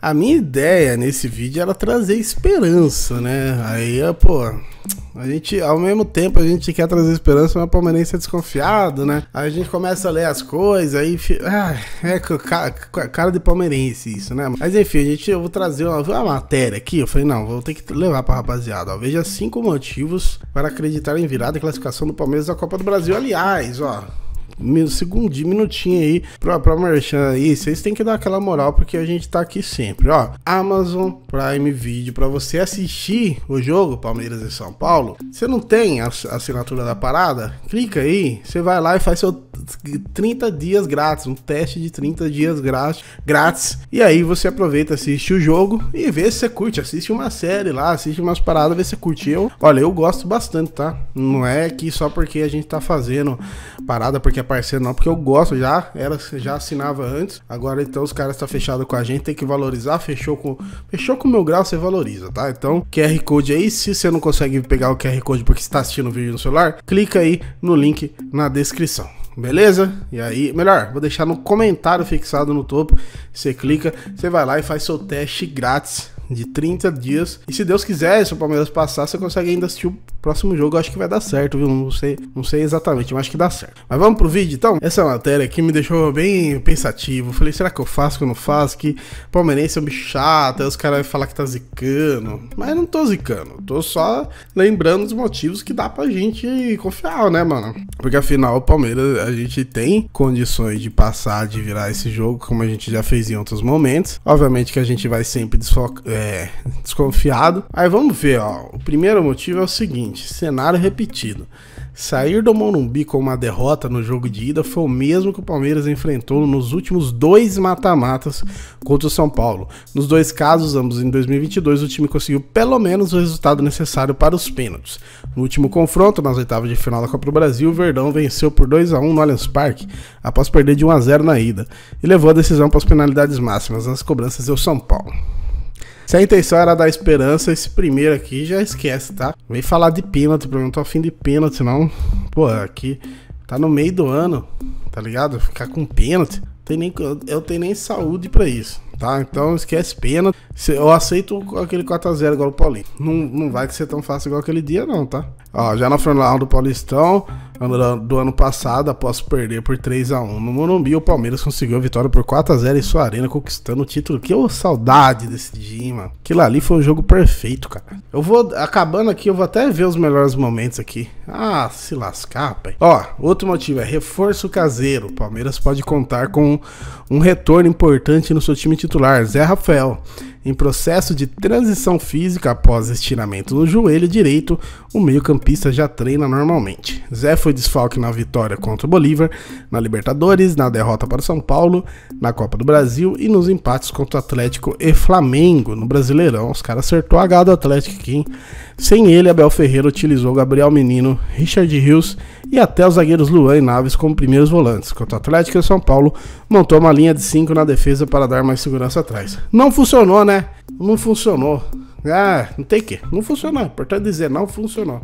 A minha ideia nesse vídeo era trazer esperança, né? Aí, pô, a gente, ao mesmo tempo, a gente quer trazer esperança, mas o palmeirense é desconfiado, né? Aí a gente começa a ler as coisas, aí. Ah, é cara de palmeirense isso, né? Mas enfim, a gente, eu vou trazer uma, uma matéria aqui. Eu falei, não, vou ter que levar para rapaziada. Ó, veja cinco motivos para acreditar em virada e classificação do Palmeiras da Copa do Brasil. Aliás, ó segundinho, minutinho aí pra, pra merchan aí. Vocês têm que dar aquela moral porque a gente tá aqui sempre, ó. Amazon Prime Video pra você assistir o jogo Palmeiras e São Paulo. Você não tem a assinatura da parada? Clica aí, você vai lá e faz seu 30 dias grátis, um teste de 30 dias grátis, grátis. E aí você aproveita, assiste o jogo e vê se você curte. Assiste uma série lá, assiste umas paradas, vê se você curte. Eu, olha, eu gosto bastante, tá? Não é que só porque a gente tá fazendo parada porque é parceiro, não, porque eu gosto já, era já assinava antes. Agora então os caras tá fechado com a gente, tem que valorizar, fechou com fechou com o meu grau, você valoriza, tá? Então, QR Code aí, se você não consegue pegar o QR Code porque está assistindo o vídeo no celular, clica aí no link na descrição beleza? E aí, melhor, vou deixar no comentário fixado no topo. Você clica, você vai lá e faz seu teste grátis de 30 dias. E se Deus quiser, se o Palmeiras passar, você consegue ainda assistir o próximo jogo eu acho que vai dar certo, viu? Não sei, não sei exatamente, mas acho que dá certo. Mas vamos pro vídeo então? Essa matéria aqui me deixou bem pensativo. Falei, será que eu faço, que eu não faço? Que palmeirense é um bicho chato, aí os caras vão falar que tá zicando. Mas não tô zicando, tô só lembrando os motivos que dá pra gente confiar, né, mano? Porque afinal, o Palmeiras, a gente tem condições de passar, de virar esse jogo, como a gente já fez em outros momentos. Obviamente que a gente vai sempre é, desconfiado. Aí vamos ver, ó. O primeiro motivo é o seguinte seguinte: cenário repetido. Sair do Morumbi com uma derrota no jogo de ida foi o mesmo que o Palmeiras enfrentou nos últimos dois mata-matas contra o São Paulo. Nos dois casos, ambos em 2022, o time conseguiu pelo menos o resultado necessário para os pênaltis. No último confronto, nas oitavas de final da Copa do Brasil, o Verdão venceu por 2 a 1 no Allianz Parque, após perder de 1 a 0 na ida, e levou a decisão para as penalidades máximas nas cobranças do São Paulo. Se a intenção era dar esperança, esse primeiro aqui já esquece, tá? Vem falar de pênalti, porque eu não tô afim de pênalti, não. Pô, aqui tá no meio do ano, tá ligado? Ficar com pênalti, tem nem, eu tenho nem saúde para isso, tá? Então esquece pênalti. Eu aceito aquele 4x0 igual o Paulinho. Não, não vai que ser tão fácil igual aquele dia, não, tá? Ó, já na final do Paulistão, do ano passado, após perder por 3 a 1 no Morumbi, o Palmeiras conseguiu a vitória por 4 a 0 em sua arena, conquistando o título. Que saudade desse dia, mano. Aquilo ali foi um jogo perfeito, cara. Eu vou, acabando aqui, eu vou até ver os melhores momentos aqui. Ah, se lascar, pai. Ó, outro motivo é reforço caseiro. O Palmeiras pode contar com um retorno importante no seu time titular, Zé Rafael. Em processo de transição física após estiramento do joelho direito, o meio-campista já treina normalmente. Zé foi desfalque na vitória contra o Bolívar, na Libertadores, na derrota para o São Paulo, na Copa do Brasil e nos empates contra o Atlético e Flamengo no Brasileirão. Os caras acertou a H do Atlético aqui. Hein? Sem ele, Abel Ferreira utilizou Gabriel Menino, Richard Rios e até os zagueiros Luan e Naves como primeiros volantes. Contra o Atlético e o São Paulo, montou uma linha de 5 na defesa para dar mais segurança atrás. Não funcionou, né? né? Não funcionou. Ah, não tem que. Não funcionou. Portanto, é dizer não funcionou.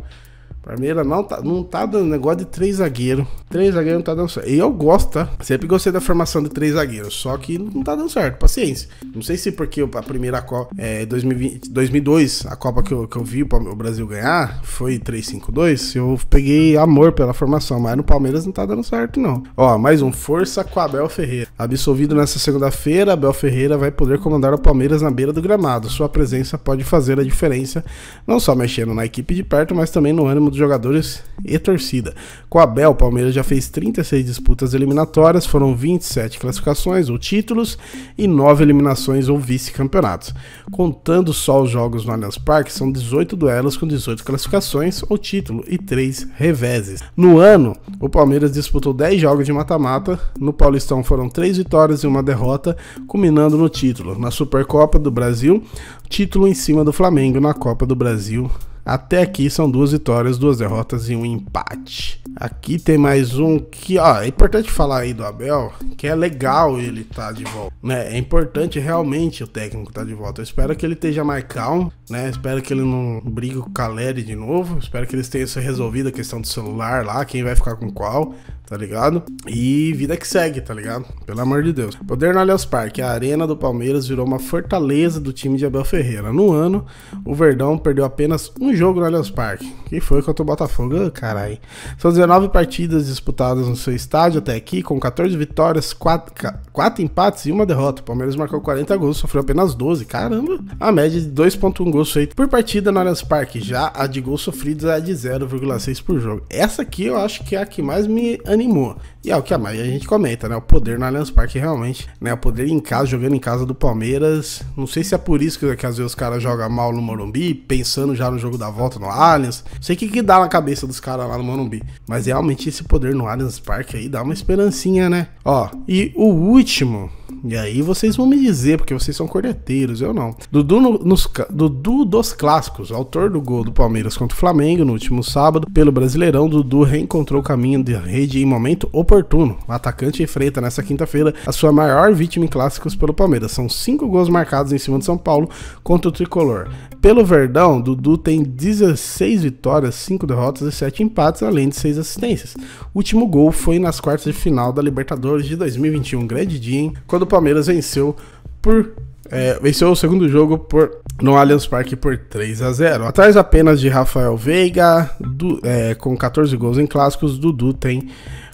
Parmeira não tá, não tá dando negócio de três zagueiro Três zagueiro não tá dando certo. E eu gosto, tá? Sempre gostei da formação de três zagueiros, só que não tá dando certo. Paciência. Não sei se porque a primeira Copa, é, 2020, 2002, a Copa que eu, que eu vi o Brasil ganhar, foi 3-5-2, eu peguei amor pela formação, mas no Palmeiras não tá dando certo, não. Ó, mais um Força com Abel Ferreira. Absolvido nessa segunda-feira, Abel Ferreira vai poder comandar o Palmeiras na beira do gramado. Sua presença pode fazer a diferença, não só mexendo na equipe de perto, mas também no ânimo dos jogadores e torcida. Com a Bel, o Palmeiras já fez 36 disputas eliminatórias, foram 27 classificações ou títulos e 9 eliminações ou vice-campeonatos. Contando só os jogos no Allianz Parque, são 18 duelos com 18 classificações ou título e 3 reveses. No ano, o Palmeiras disputou 10 jogos de mata-mata, no Paulistão foram 3 vitórias e uma derrota, culminando no título. Na Supercopa do Brasil, título em cima do Flamengo na Copa do Brasil até aqui são duas vitórias, duas derrotas e um empate. Aqui tem mais um que, ó, é importante falar aí do Abel, que é legal ele tá de volta, né? É importante realmente o técnico tá de volta. Eu espero que ele esteja mais calmo, né? espero que ele não brigue com o Caleri de novo. espero que eles tenham resolvido a questão do celular lá, quem vai ficar com qual, tá ligado? E vida que segue, tá ligado? Pelo amor de Deus. Poder no Allianz Parque, a arena do Palmeiras virou uma fortaleza do time de Abel Ferreira. No ano, o Verdão perdeu apenas um jogo no Allianz Parque, que foi contra o Botafogo, oh, carai. São 19 partidas disputadas no seu estádio até aqui, com 14 vitórias, 4, 4 empates e uma derrota. O Palmeiras marcou 40 gols, sofreu apenas 12, caramba. A média de 2.1 gols feito por partida no Allianz Parque, já a de gols sofridos é de 0,6 por jogo. Essa aqui eu acho que é a que mais me animou. E é o que a maioria a gente comenta, né? O poder no Allianz Parque realmente, né? O poder em casa, jogando em casa do Palmeiras. Não sei se é por isso que, que às vezes os caras jogam mal no Morumbi, pensando já no jogo da volta no Allianz. Não sei o que, que dá na cabeça dos caras lá no Morumbi. Mas realmente esse poder no Allianz Parque aí dá uma esperancinha, né? Ó, e o último e aí vocês vão me dizer, porque vocês são corneteiros, eu não. Dudu, no, nos, Dudu dos Clássicos, autor do gol do Palmeiras contra o Flamengo no último sábado, pelo Brasileirão, Dudu reencontrou o caminho de rede em momento oportuno. O atacante enfrenta nessa quinta-feira a sua maior vítima em clássicos pelo Palmeiras. São cinco gols marcados em cima de São Paulo contra o Tricolor. Pelo Verdão, Dudu tem 16 vitórias, 5 derrotas e 7 empates, além de 6 assistências. O último gol foi nas quartas de final da Libertadores de 2021. Grande dia, hein? Quando o Palmeiras venceu por. É, venceu o segundo jogo por, no Allianz Parque por 3 a 0 Atrás apenas de Rafael Veiga, du, é, com 14 gols em clássicos, Dudu tem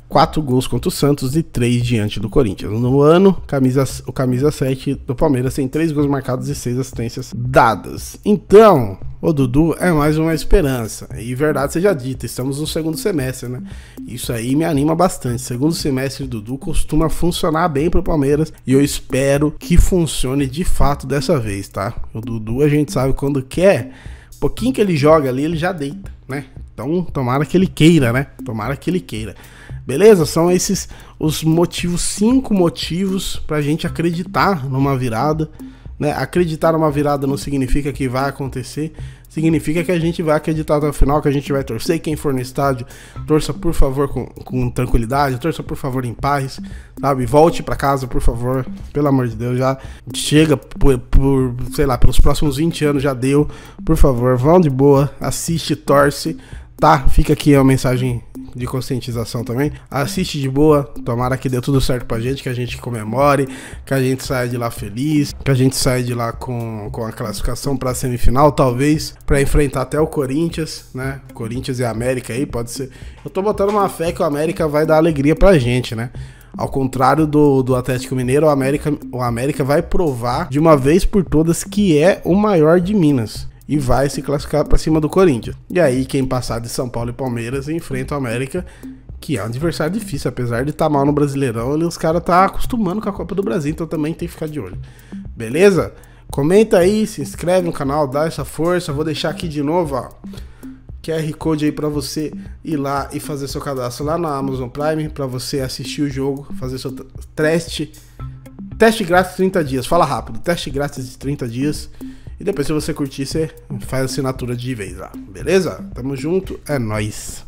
4 gols contra o Santos e 3 diante do Corinthians. No ano, camisa, o camisa 7 do Palmeiras tem 3 gols marcados e 6 assistências dadas. Então, o Dudu é mais uma esperança. E verdade seja dita, estamos no segundo semestre, né? Isso aí me anima bastante. Segundo semestre Dudu costuma funcionar bem pro Palmeiras e eu espero que funcione de fato dessa vez, tá? O Dudu a gente sabe quando quer, é. pouquinho que ele joga ali, ele já deita, né? Então, tomara que ele queira, né? Tomara que ele queira. Beleza? São esses os motivos, cinco motivos pra gente acreditar numa virada né? Acreditar numa virada não significa que vai acontecer, significa que a gente vai acreditar até o final, que a gente vai torcer. Quem for no estádio, torça por favor com, com tranquilidade, torça por favor em paz, sabe? Volte para casa, por favor, pelo amor de Deus, já chega por, por, sei lá, pelos próximos 20 anos já deu. Por favor, vão de boa, assiste, torce, tá? Fica aqui a mensagem de conscientização também. Assiste de boa, tomara que deu tudo certo pra gente, que a gente comemore, que a gente saia de lá feliz, que a gente saia de lá com, com a classificação pra semifinal, talvez, pra enfrentar até o Corinthians, né? Corinthians e América aí, pode ser. Eu tô botando uma fé que o América vai dar alegria pra gente, né? Ao contrário do, do Atlético Mineiro, o América, o América vai provar de uma vez por todas que é o maior de Minas e vai se classificar para cima do Corinthians. E aí, quem passar de São Paulo e Palmeiras enfrenta o América, que é um adversário difícil, apesar de estar tá mal no Brasileirão, os caras tá acostumando com a Copa do Brasil, então também tem que ficar de olho. Beleza? Comenta aí, se inscreve no canal, dá essa força. Vou deixar aqui de novo, ó. QR Code aí para você ir lá e fazer seu cadastro lá na Amazon Prime para você assistir o jogo, fazer seu teste. Teste grátis de 30 dias. Fala rápido. Teste grátis de 30 dias. E depois, se você curtir, você faz assinatura de vez lá. Beleza? Tamo junto, é nóis.